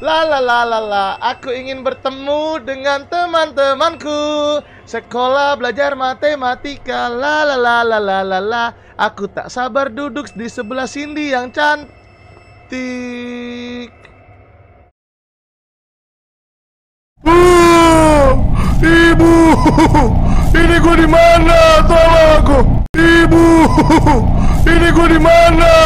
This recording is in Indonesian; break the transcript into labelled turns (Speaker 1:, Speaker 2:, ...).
Speaker 1: La la la la la, aku ingin bertemu dengan teman-temanku. Sekolah belajar matematika. La la la la la la Aku tak sabar duduk di sebelah Cindy yang cantik.
Speaker 2: Uh, ibu, ini gue di mana? Tolong aku. Ibu, ini gue di mana?